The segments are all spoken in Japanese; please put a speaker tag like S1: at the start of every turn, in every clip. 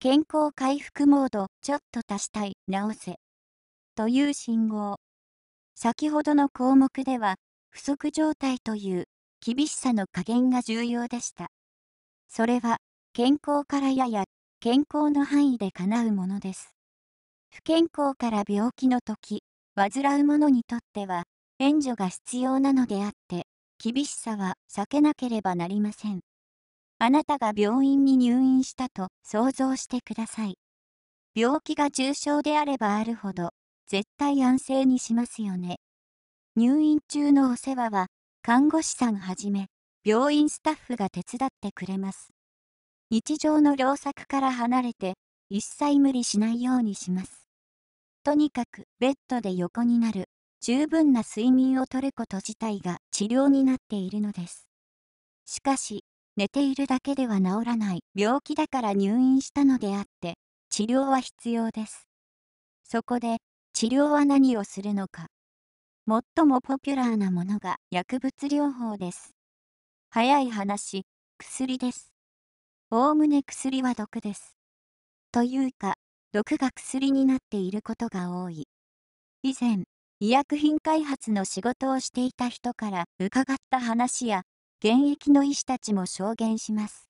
S1: 健康回復モード、ちょっと足したい、直せ。という信号。先ほどの項目では、不足状態という厳しさの加減が重要でした。それは、健康からやや健康の範囲で叶うものです。不健康から病気の時、患う者にとっては、援助が必要なのであって、厳しさは避けなければなりません。あなたが病院に入院したと想像してください。病気が重症であればあるほど、絶対安静にしますよね。入院中のお世話は、看護師さんはじめ、病院スタッフが手伝ってくれます。日常の良作から離れて、一切無理しないようにします。とにかく、ベッドで横になる、十分な睡眠をとること自体が治療になっているのです。しかし、寝ているだけでは治らない病気だから入院したのであって、治療は必要です。そこで、治療は何をするのか。最もポピュラーなものが薬物療法です。早い話、薬です。おおむね薬は毒です。というか、毒が薬になっていることが多い。以前、医薬品開発の仕事をしていた人から伺った話や現役の医師たちも証言します。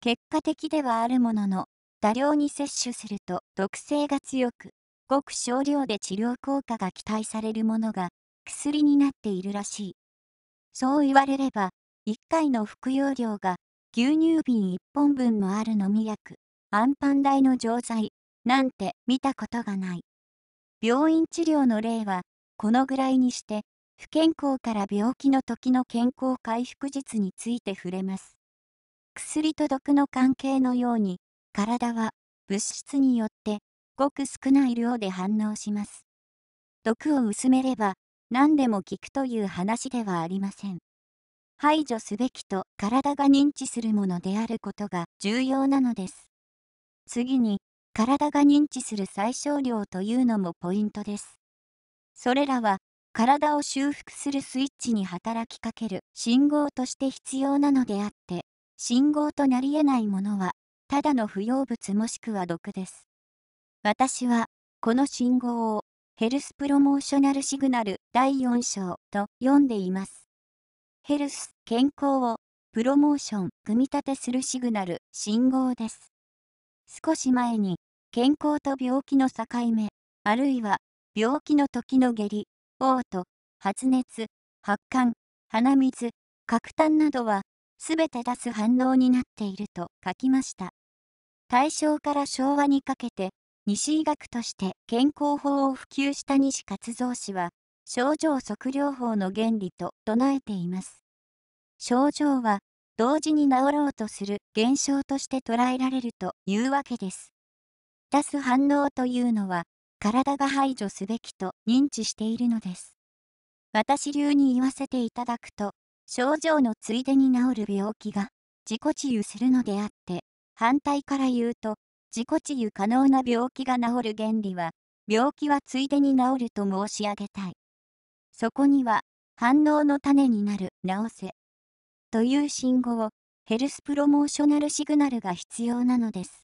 S1: 結果的ではあるものの、多量に摂取すると毒性が強く、ごく少量で治療効果が期待されるものが薬になっているらしい。そう言われれば、1回の服用量が牛乳瓶1本分もある飲み薬、アンパン代の錠剤、なんて見たことがない。病院治療の例は、このぐらいにして、不健康から病気の時の健康回復術について触れます。薬と毒の関係のように、体は物質によってごく少ない量で反応します。毒を薄めれば何でも効くという話ではありません。排除すべきと体が認知するものであることが重要なのです。次に、体が認知する最小量というのもポイントです。それらは体を修復するスイッチに働きかける信号として必要なのであって、信号となり得ないものは、ただの不要物もしくは毒です。私は、この信号を、ヘルスプロモーショナルシグナル第4章と読んでいます。ヘルス、健康を、プロモーション、組み立てするシグナル、信号です。少し前に、健康と病気の境目、あるいは、病気の時の下痢嘔吐、発熱、発汗、鼻水、核炭などは、すべて出す反応になっていると書きました。大正から昭和にかけて、西医学として健康法を普及した西勝蔵氏は、症状測量法の原理と唱えています。症状は、同時に治ろうとする現象として捉えられるというわけです。出す反応というのは、体が排除すべきと認知しているのです。私流に言わせていただくと、症状のついでに治る病気が自己治癒するのであって、反対から言うと、自己治癒可能な病気が治る原理は、病気はついでに治ると申し上げたい。そこには、反応の種になる治せ。という信号、を、ヘルスプロモーショナルシグナルが必要なのです。